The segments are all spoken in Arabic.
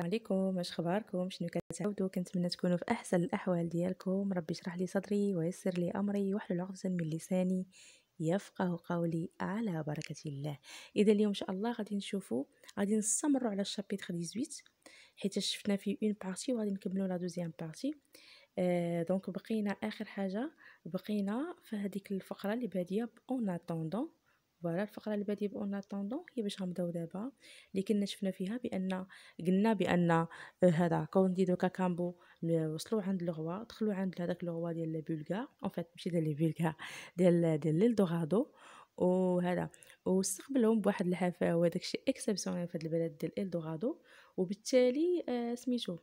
السلام عليكم اش اخباركم شنو كتعاودوا كنتمنى تكونوا في احسن الاحوال ديالكم ربي يشرح لي صدري ويسر لي امري واحلل عقده من لساني يفقه قولي على بركه الله اذا اليوم ان شاء الله غادي نشوفوا غادي نستمروا على الشابيتر 18 حيت شفنا فيه اون بارتي وغادي نكملوا لا دوزيام بارتي آه دونك بقينا اخر حاجه بقينا في هذيك الفقره اللي باديه اون اتوندون فوالا الفقره اللي بادي بون اتوندون هي باش غنبداو دابا اللي كنا شفنا فيها بان قلنا بان آه، هذا كونديدو كاكامبو وصلوا عند لغوا دخلوا عند هذاك لغوا ديال بولغار اون فات ماشي ديال بولغار ديال ديال دورادو وهذا واستقبلهم بواحد الحفاوه داكشي اكسبسيونيل في هذا البلد ديال الدوغادو وبالتالي آه سميتو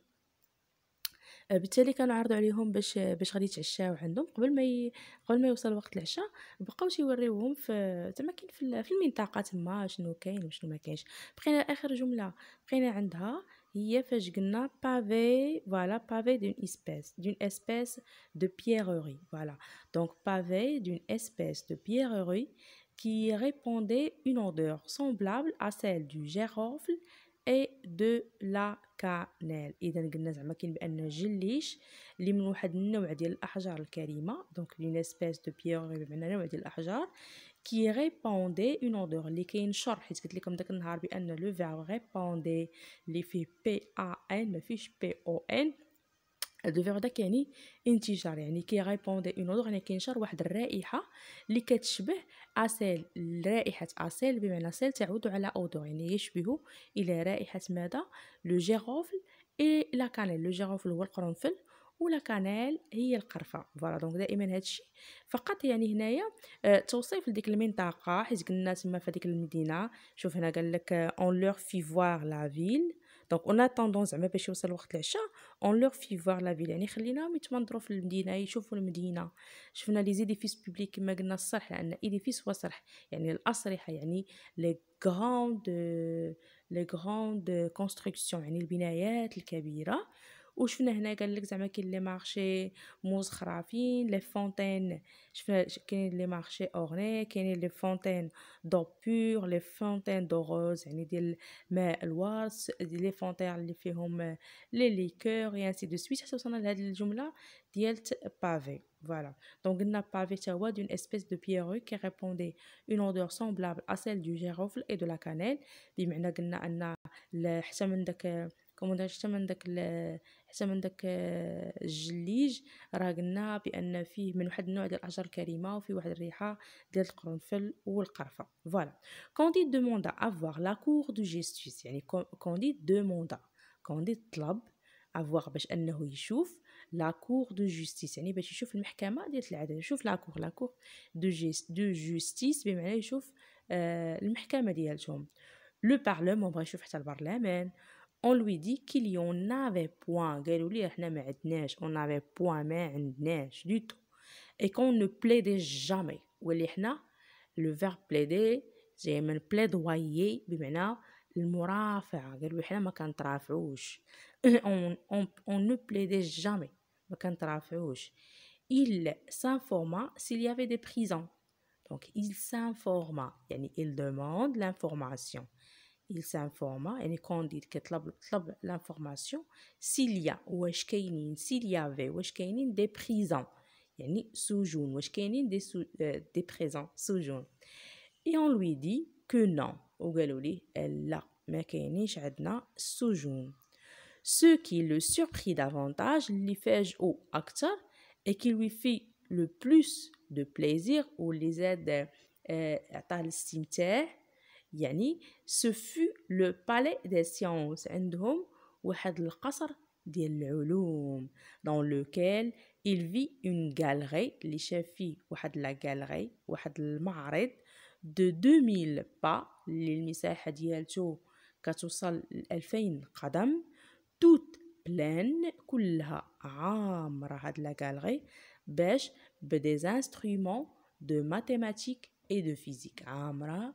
بالتالي كنعرضوا عليهم باش باش غادي يتعشاو عندهم قبل ما ي... قبل ما يوصل وقت qui répondait une odeur semblable à celle du girofle اي دو لا كانيل اذا قلنا زعما كاين بان جليش اللي من واحد النوع ديال الاحجار الكريمه دونك لي اسبيس دو بيور بمعنى نوع ديال الاحجار كي ريبوندي اون اودور اللي كينشر حيت قلت لكم داك النهار بان لو فيرب ريبوندي اللي فيه بي ا ان ما فيهش بي او ان فيغ داك يعني انتشار يعني كيغيبوندي اون اودور يعني كينشر واحد الرائحه اللي كتشبه اسيل رائحه اسيل بمعنى سيل تعود على اودور يعني يشبه الى رائحه ماذا لو جيغوفل اي لا كانيل لو جيغوفل هو القرنفل ولا كانيل هي القرفه فوالا دونك دائما هادشي فقط يعني هنايا آه، توصيف لديك المنطقه حيت قلنا تما في هاديك المدينه شوف هنا قال لك اون لور في فوار لا فيل دونك اون اتوندون زعما باش يوصل وقت العشاء اون لور في فوار لا فيل يعني خليناهم يتمنظروا في المدينه يشوفوا المدينه شفنا لي زيديفيس بوبليك كما قلنا الصرح لان ايديفيس هو صرح يعني الاصرحه يعني لي غراند لي غراند كونستركسيون يعني البنايات الكبيره وشفنا هنا قال لك زعما كاين لي مارشي les خرافين لي فونتين شفنا كاين لي مارشي اورني كاينين لي فونتين دو بور لي فونتين دو روز يعني ديال ماء الورد لي اللي فيهم لي ليكور سي دو وصلنا الجمله ديال بافي Voilà. Donc, n'a pavé d'une espèce de pierre qui répondait une odeur semblable à celle du girofle et de la cannelle. كومونداج حتى من داك حتى من داك الجليج راه قلنا بان فيه من واحد النوع ديال الاشجار الكريمه وفيه واحد الريحه ديال القرنفل والقرفه فوالا كوندي دوموندا افوار لا كور دو جيستيس يعني كوندي دوموندا كوندي طلب افوار باش انه يشوف لا كور دو جيستيس يعني باش يشوف المحكمه ديال العدل يشوف لا كور لا كور دو جيست دو جيستيس بمعنى يشوف آه المحكمه ديالتهم لو بارلمون بغا يشوف حتى البرلمان on lui dit qu'il y en avait point. On n'avait point, neige du tout. Et qu'on ne plaidait jamais. Le verbe plaider, c'est un plaidoyer, euh, on, on, on ne plaidait jamais. Il s'informa s'il y avait des prisons. Donc, il s'informa. Il demande l'information il s'informa hein, et ne dit que l'information s'il y a ou s'il y avait ou des prisons yani sous-jour ou des sous euh, des prisons sous et on lui dit que non ou galouli elle là mais kayni j'adna sous ce qui le surprit davantage lui fait au acteur et qui lui fit le plus de plaisir ou les aide euh, à le cimetière يعني ce fut le palais des sciences عندهم واحد القصر ديال العلوم دون lequel il vit une galerie اللي شاف فيه واحد لا galerie واحد المعرض de 2000 با اللي المساحة ديالته كتوصل ل 2000 قدم توت بلان كلها عامره هاد لا galerie باش بدي انسترومون دو ماتيماتيك اي دو فيزيك عامره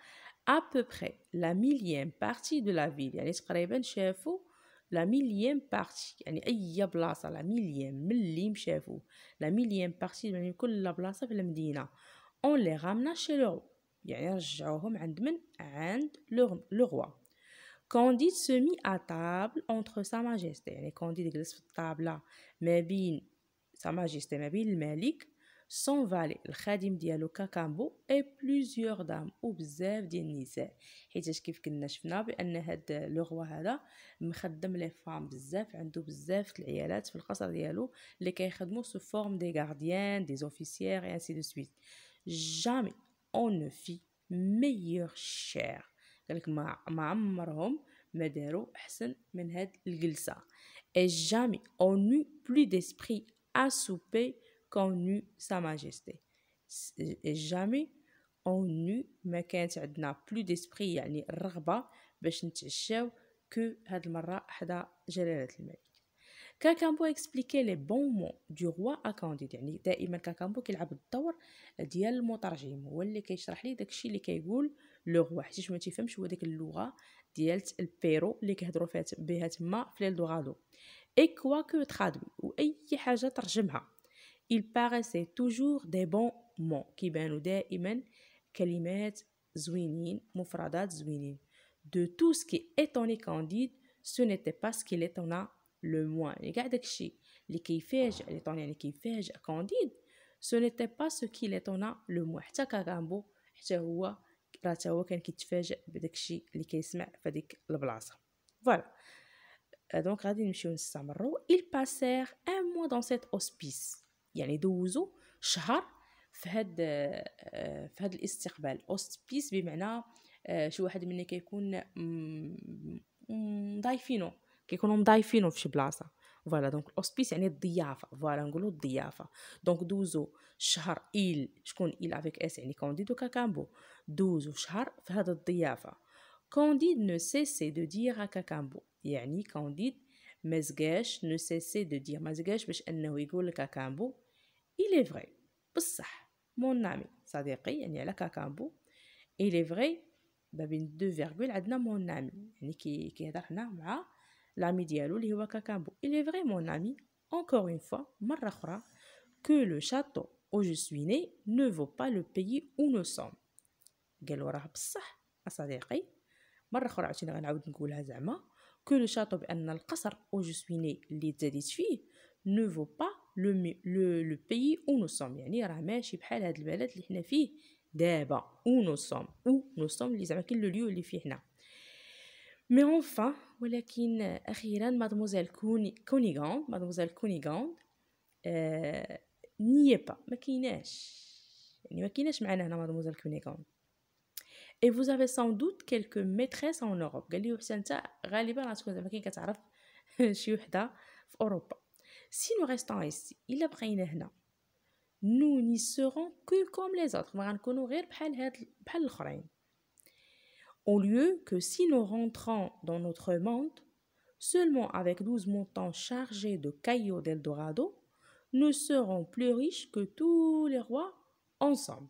à peu près la millième partie de la ville يعني تقريبا شافوا la millième partie يعني اي بلاصه la millième ملي مشافوا la millième partie يعني كل بلاصه في المدينه on les ramena chez le roi يعني رجعوهم عند من عند le roi Candide se mit à table entre sa majesté يعني Candide جلس في الطابلة ما بين sa majesté ما بين الملك سون فالي الخادم ديالو كاكامبو اي بليزيور دام وبزاف ديال النساء حيت كيف كنا شفنا بان هاد لو روا هذا مخدم لي فام بزاف عنده بزاف العيالات في القصر ديالو اللي كيخدموا سو فورم دي غارديان دي اوفيسيير اي انسي دو سويت جامي اون في ميور شير قالك ما ما عمرهم ما داروا احسن من هاد الجلسه اي جامي اون بلو ديسبري à souper كون نو سا ماجيستي جامي اون نو ما كانت عندنا بلو ديسبري يعني الرغبه باش نتعشاو كو هاد المره حدا جلاله الملك كاكامبو اكسبليكي لي بون مون دو روا ا كانديد يعني دائما كاكامبو كيلعب الدور ديال المترجم هو اللي كيشرح لي داكشي اللي كيقول لو روا حيت ما تيفهمش هو داك اللغه ديال البيرو اللي كيهضروا فيها بها تما في دوغادو اي كوا كو تخادوي واي حاجه ترجمها il paraissait toujours des bons mots qui benoudaient imen kalimet zwinin mufradat zwinin. De tout ce qui étonnait Candide, ce n'était pas ce qu'il l'étonna le moins. Regarde que les kifèges, les étonnés les kifèges Candide, ce n'était pas ce qui l'étonna le moins. Tiens, Kagambo, c'est quoi? راتاو كان كيتفاجا بداك الشيء اللي كيسمع في هذيك البلاصه فوالا دونك غادي نمشيو il passèrent un mois dans cet hospice يعني دوزوا شهر في هاد آه، في هاد الاستقبال بيس بمعنى آه، شي واحد مني كيكون مضايفينو كيكونوا مضايفينو في شي بلاصه فوالا دونك الاوسبيس يعني الضيافه فوالا نقولوا الضيافه دونك دوزو شهر ايل شكون ايل افيك اس يعني كونديد وكاكامبو دوزو شهر في هذا الضيافه كونديد نو سيسي دو دير كاكامبو يعني كونديد Mazgash ne cesse de dire Mazgash, mais en nehwiqul Kakambo, il est vrai, c'est mon ami, c'est vrai, ni al Kakambo, il est vrai, babine 2 virgule adna mon ami, ni qui qui est dans la rue, l'ami dit alouli wa Kakambo, il est vrai, mon ami, encore une fois, marrahora que le château ou je suis né ne vaut pas le pays où nous sommes. Galwarah, c'est ça, c'est vrai, marrahora que ni alaoud ni que le château بأن القصر او je suis né اللي تزاديت فيه نو فو با لو le, لو pays او نو sommes يعني راه ماشي بحال هاد البلد اللي حنا فيه دابا او نو sommes او نو sommes اللي زعما كاين لو ليو اللي فيه حنا مي اونفا ولكن اخيرا مادموزيل كوني كونيغاند مادموزيل كونيغاند آه نيه با ما كايناش يعني ما كايناش معنا هنا مادموزيل كونيغاند Et vous avez sans doute quelques maîtresses en Europe. Si nous restons ici, nous n'y serons que comme les autres. Au lieu que si nous rentrons dans notre monde seulement avec 12 montants chargés de caillots d'Eldorado, nous serons plus riches que tous les rois ensemble.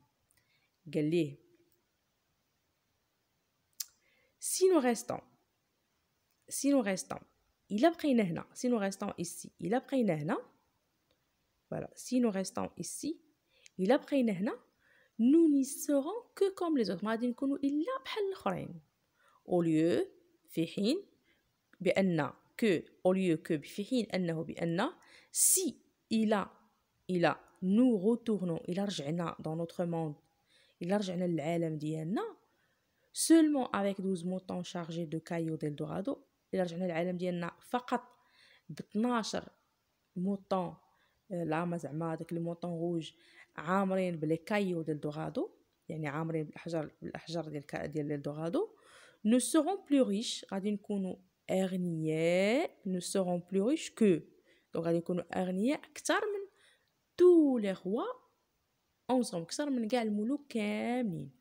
Si nous restons, si nous restons, il a pris une si nous restons ici, il a pris une voilà, si nous restons ici, il a pris une nous n'y serons que comme les autres. il a Au lieu, fihin, بأن que au lieu que بفحين أنه بأن si il a il a nous retournons il a رجعنا dans notre monde il a رجعنا للعالم ديالنا سولمون افيك 12 موطون شارجي دو كايو ديال دورادو الى رجعنا للعالم ديالنا فقط ب 12 موطون لاما زعما داك الموطون غوج روج عامرين بلي كايو ديال دورادو يعني عامرين بالاحجار بالاحجار ديال ديال دورادو نو سورون بلو ريش غادي نكونوا اغنياء نو سورون بلو ريش كو دونك غادي نكونوا اغنياء اكثر من تو لي روا اونصوم اكثر من كاع الملوك كاملين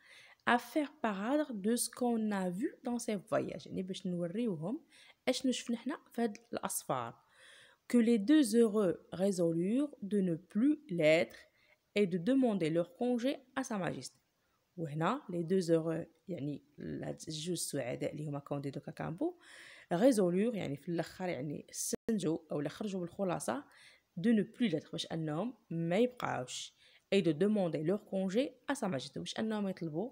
à faire part de ce qu'on a vu dans ces voyages يعني باش نوريوهم اش نشوف نحنا فهاد que les deux heureux résolurent de ne plus l'être et de demander leur congé à sa majesté وهنا les deux heureux يعني الجوج السعداء اللي هما كون la دوكا كامبو ريزولور يعني في الاخر يعني استنجوا او خرجوا بالخلاصه de ne plus l'être باش انهم ما يبقاوش et de demander leur congé à sa majesté باش انهم يطلبوا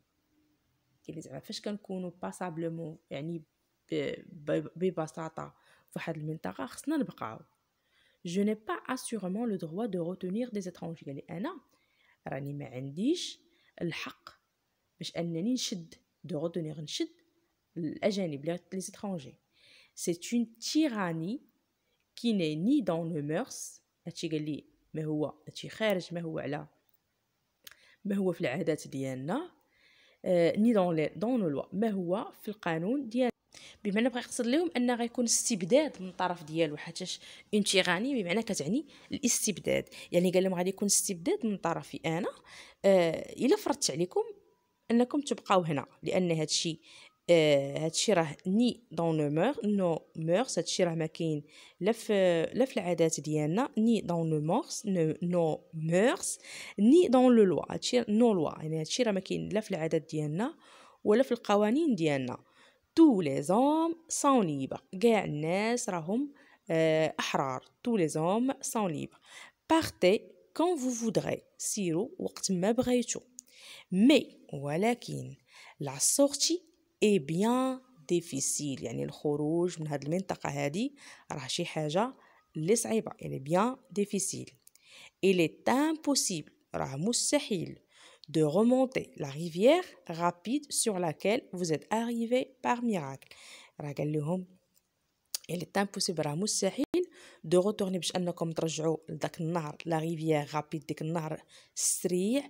كيلي زعما فاش كنكونوا باسابلومون يعني ببساطه فواحد المنطقه خصنا نبقاو جو ني با اسيغمون لو دروا دو روتونير دي اترونجي يعني انا راني ما عنديش الحق باش انني نشد دو روتونير نشد الاجانب لي اترونجي سي اون تيراني كي ني ني دون لو ميرس هادشي قال لي ما هو هادشي خارج ما هو على ما هو في العادات ديالنا آه، ني دون لي دون لوا ما هو في القانون ديال بمعنى بغا يقصد لهم ان غيكون استبداد من طرف ديالو حيتاش تيغاني بمعنى كتعني الاستبداد يعني قال لهم غادي يكون استبداد من طرفي انا آه الا فرضت عليكم انكم تبقاو هنا لان هادشي آه، هادشي راه ني دون لو مور نو مورس هادشي راه ما كاين لا في لا في العادات ديالنا ني دون لو مورس نو مورس ني دون لو لوا هادشي نو لوا يعني هادشي راه ما كاين لا في العادات ديالنا ولا في القوانين ديالنا تو لي زوم سون ليبر كاع الناس راهم احرار تو لي زوم سون ليبر بارتي كون فو فودغي سيرو وقت ما بغيتو مي ولكن لا سورتي اي بيان ديفيسيل يعني الخروج من هذه المنطقه هذه راه شي حاجه اللي صعيبه اي بيان ديفيسيل il est impossible راه مستحيل de remonter la rivière rapide sur laquelle vous êtes arrivé par miracle راه قال لهم il est impossible راه مستحيل دو ريتورني باش انكم ترجعوا لذاك النهر لا ريفيير غابيد ديك النهر السريع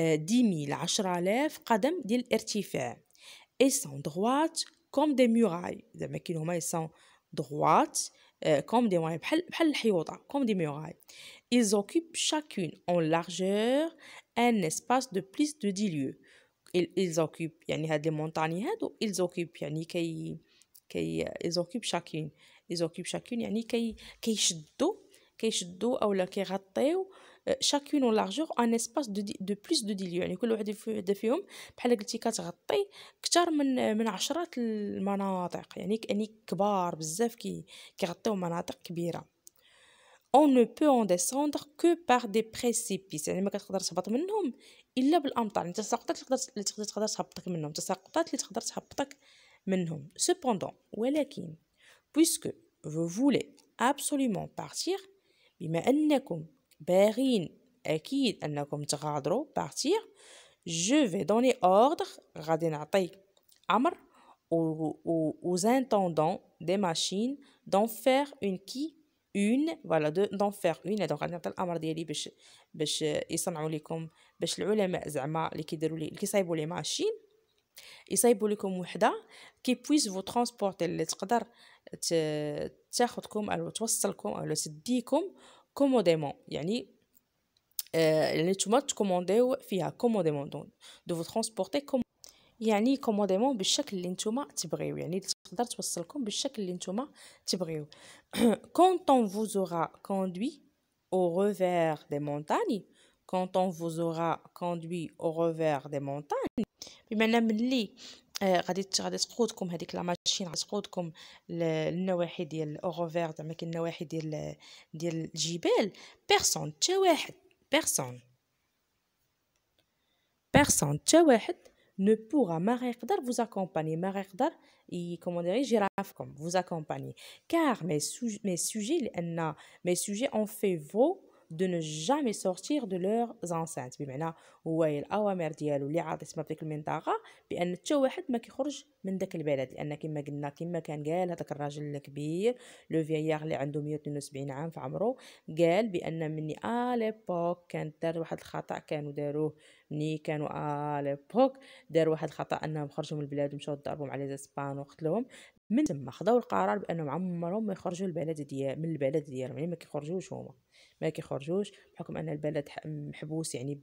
10.000 10000 قدم ديال الارتفاع et sont droites comme des murailles زعما كي هما sont droites comme des murailles بحال بحال الحيوطه comme des murailles ils occupent chacune en largeur un espace de plus de 10 lieues ils occupent يعني هاد لي مونطاني هادو ils occupent يعني كي كي ils occupent chacune ils occupent chacune يعني كي كيشدوا كيشدوا اولا كيغطيو شاكين euh, en largeur ان اسباس دو دي دو بلوس دو ديليو يعني كل وحده وحده فيهم بحال قلتي كتغطي اكثر من من عشرات المناطق يعني يعني كبار بزاف كي كيغطيو مناطق كبيره on ne peut en descendre que par des précipices يعني ما كتقدر تهبط منهم الا بالامطار انت يعني التساقطات اللي تقدر اللي تقدر تهبطك منهم تساقطات اللي تقدر تهبطك منهم cependant ولكن puisque vous voulez absolument partir بما انكم باغين اكيد انكم تغادروا بارتير جو في دوني اوردر غادي نعطي امر و و و زانتوندون دي ماشين دون qui اون كي اون فوالا دون فيغ اون دونك غادي نعطي الامر ديالي باش باش يصنعوا لكم باش العلماء زعما اللي كيديروا لي اللي كيصايبوا لي ماشين يصايبوا لكم وحده كي بويس فو ترونسبورتي اللي تقدر تاخذكم او توصلكم او تديكم commodément يعني y نتوما تكومونديو فيها de دو فو ترونسبورتي كوم يعني كوموديمون بالشكل اللي نتوما تبغيو يعني تقدر توصلكم بالشكل اللي نتوما quand on vous aura conduit au revers des montagnes quand on vous aura conduit au revers des montagnes ملي إيه، غادي غادي تقودكم هذيك لا ماشين غادي تقودكم للنواحي ديال الاوغوفير زعما كاين النواحي ديال ديال الجبال بيرسون حتى واحد بيرسون بيرسون حتى واحد ne pourra ما غيقدر vous accompagner ما غيقدر كومون ديري جيرافكم vous accompagner car mes sujets mes sujets لان mes sujets ont fait vos de ne jamais sortir de leurs enceintes بمعنى هو الاوامر ديالو اللي عاطي ما ديك المنطقه بان حتى واحد ما كيخرج من داك البلد لان كما قلنا كما كان قال هذاك الراجل الكبير لو فيير اللي عنده 172 عام في عمرو قال بان مني اليبوك كان دار واحد الخطا كانوا داروه مني كانوا اليبوك دار واحد الخطا انهم خرجوا من البلاد ومشاو ضربهم على زاسبان وقتلهم من تما خداو القرار بانهم عمرهم ما يخرجوا البلد ديال من البلد ديالهم يعني ما كيخرجوش هما ما كيخرجوش بحكم ان البلد محبوس يعني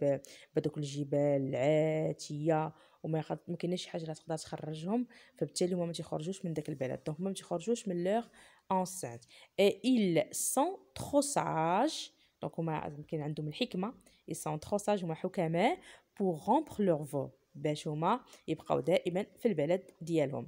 بدوك الجبال العاتيه وما كاينش حاجه اللي تقدر تخرجهم فبالتالي هما ما تيخرجوش من داك البلد دونك هما ما تيخرجوش من لوغ انسانت اي il سون ترو ساج دونك هما يمكن عندهم الحكمه اي سون trop ساج هما حكماء pour rompre leur باش هما يبقاو دائما في البلد ديالهم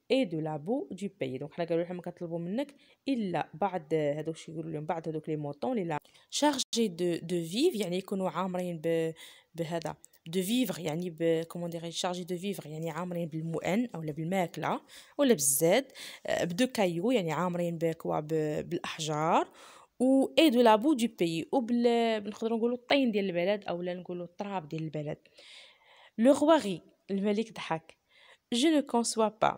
اي دو لابو دو باي دونك حنا قالوا لهم كنطلبوا منك الا بعد هذوك شي يقولوا لهم بعد هذوك لي مونطون لي شارجي دو دو فيف يعني يكونوا عامرين بهذا دو فيفغ يعني ب كومون ديغي شارجي دو فيفغ يعني عامرين بالمؤن اولا بالماكله ولا بالزاد بدو كايو يعني عامرين بكوا بالاحجار و اي دو لابو دو بي بنقدروا نقولوا الطين ديال البلد اولا نقولوا التراب ديال البلد لو غواغي الملك ضحك je ne conçois pas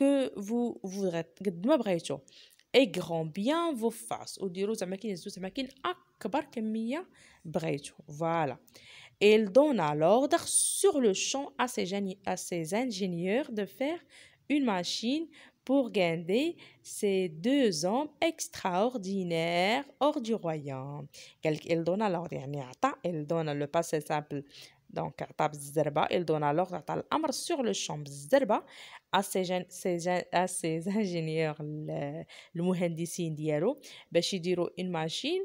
que vous voudrez et grand bien vos faces فو فاس وديروا زعما il donna l'ordre sur le champ à ses, à ses ingénieurs de faire une machine pour gagner ces deux hommes extraordinaires hors du royaume. Il donna l'ordre, il donne le passé simple دونك عطا بالزربه il donna l'ordre عطا الامر سور لو شون بالزربه ا سي جين سي جين ا سي المهندسين ديالو باش يديروا ان ماشين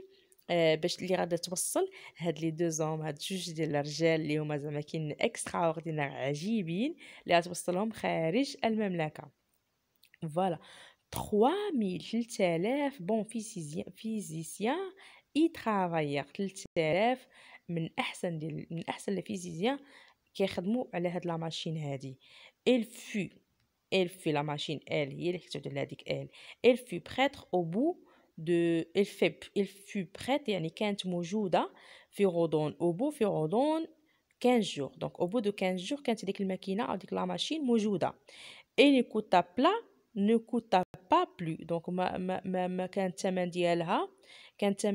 باش اللي غادا توصل هاد لي دو زوم هاد جوج ديال الرجال اللي هما زعما كاين اكسترا اوردينير عجيبين اللي غتوصلهم خارج المملكه فوالا 3000 3000 بون فيزيسيان فيزيسيان اي ترافايير 3000 من احسن ديال من احسن il fut la machine elle هي fut prêtre au bout de au bout 15 jours donc au bout de 15 jours كانت ديك الماكينه او لا ماشين ne pas plus donc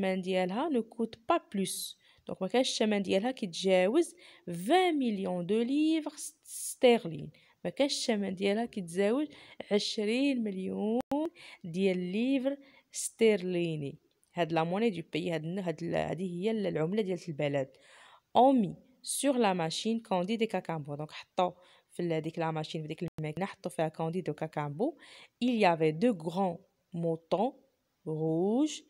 ne coûte pas plus دونك ما كانش الثمن ديالها كيتجاوز 20 مليون دو ليفر ستيرلين ما كانش الثمن ديالها كيتزاوج 20 مليون ديال ليفر ستيرليني هاد لا موني دو بي هاد هاد هادي هي العمله ديال البلد اومي سور لا ماشين كوندي دي كاكامبو دونك حطو في هذيك لا ماشين في ديك الماكينه حطو فيها كوندي دو كاكامبو il y avait deux grands moutons rouges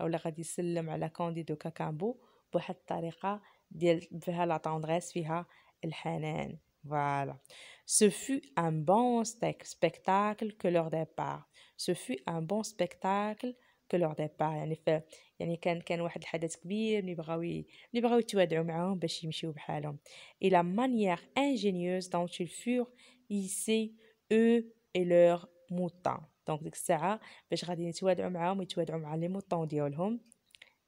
او اللي غادي يسلم على دو كاكامبو بواحد الطريقه ديال فيها لا طوندريس فيها الحنان Voilà. Ce fut un bon spectacle que leur départ. Ce fut un bon spectacle que leur départ. يعني ف... يعني كان كان واحد الحدث كبير اللي بغاو اللي بغاو يتوادعوا معاهم باش يمشيو بحالهم. Et la manière ingénieuse dont ils furent ici eux et leurs moutons. دونك ديك الساعه باش غادي يتوادعوا معاهم يتوادعوا مع لي موطون ديالهم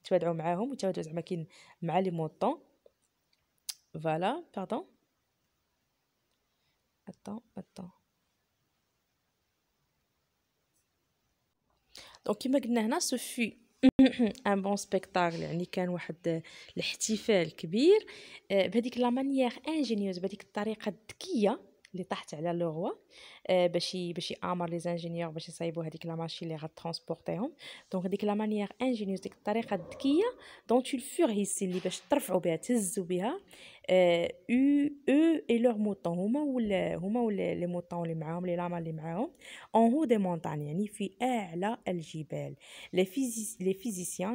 يتوادعوا معاهم يتوادعوا زعما كاين مع لي موطون فوالا باردون اتون اتون دونك كما قلنا هنا سو في ان بون سبيكتاكل يعني كان واحد الاحتفال كبير euh, بهذيك لا مانيير انجينيوز بهذيك الطريقه الذكيه اللي طاحت على لوغوا آه، باش باش يامر لي انجينيور باش يصايبوا هذيك لا ماشي اللي غترونسبورتيهم دونك هذيك لا مانيير انجينيوز ديك الطريقه الذكيه دونك الفور هيسي اللي باش ترفعوا بها تهزوا بها Euh, eux et leurs moutons les moutons les les les moutons les معاهم لي لاما اللي معاهم montagnes haut eh, les montagnes les physiciens les physiciens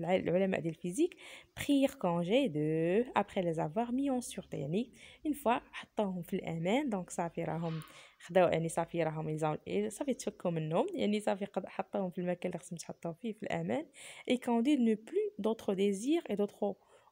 les physiciens prirent congé de après les avoir mis en sûreté une fois حطوهم في الامان خداو صافي et quand ne plus d'autres désirs et d'autres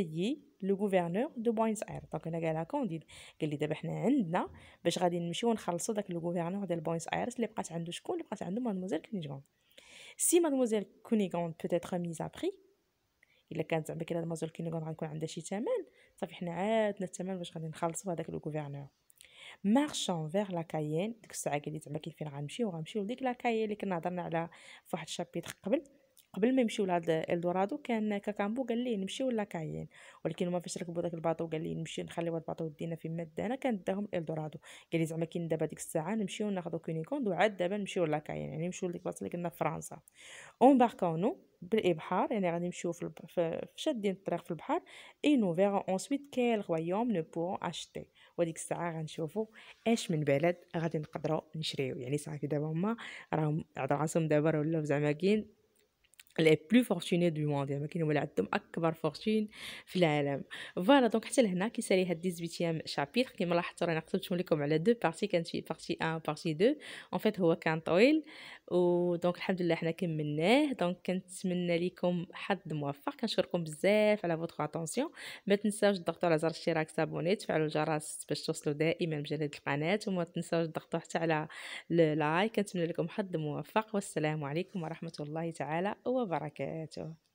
بيي لو غوفرنور دو بوينس اير دونك انا قالها كونديد قال لي دابا حنا عندنا باش غادي نمشيو نخلصو داك لو غوفرنور ديال بوينس ايرس اللي بقات عنده شكون اللي بقات عنده مادموزيل كونيغون سي مادموزيل كونيغون بوتيتر ميزا بري الا كانت زعما كاينه مادموزيل كونيغون غنكون عندها شي ثمن صافي حنا عادنا الثمن باش غادي نخلصو هذاك لو غوفرنور مارشون فيغ لا كاين ديك الساعه قال لي زعما كيفين غنمشيو غنمشيو لديك لا كاين اللي كنا هضرنا على فواحد الشابيتر قبل قبل ما يمشيو لهاد الدورادو كان كاكامبو قال لي نمشيو لكاين ولكن هما فاش ركبوا داك الباطو قال لي نمشيو نخليو هاد الباطو ودينا فين ما دانا كان داهم الدورادو قال لي زعما كاين دابا ديك الساعه نمشيو ناخذو كونيكوند وعاد دابا نمشيو لكاين يعني نمشيو لديك البلاصه اللي كنا في فرنسا اون باركونو بالابحار يعني غادي نمشيو في, في شادين الطريق في البحر اي نو فيغون اونسويت كيل غوايوم نو بو اشتي وديك الساعه غنشوفو اش من بلد غادي نقدروا نشريو يعني صافي دابا هما راهم عاد راسهم دابا ولاو زعما كاين لي بلو فورتوني دو موند يعني كاين ولا عندهم اكبر فورتين في العالم فوالا دونك حتى لهنا كيسالي هاد 18 شابيتر كيما لاحظتوا رانا كتبتهم لكم على دو بارتي كانت في بارتي 1 بارتي 2 ان فيت هو كان طويل ودونك الحمد لله حنا كملناه دونك كنتمنى لكم حظ موفق كنشكركم بزاف على فوتغ اتونسيون ما تنساوش تضغطوا على زر الاشتراك سابوني تفعلوا الجرس باش توصلوا دائما بجديد القناه وما تنساوش تضغطوا حتى على اللايك كنتمنى لكم حظ موفق والسلام عليكم ورحمه الله تعالى وبركاته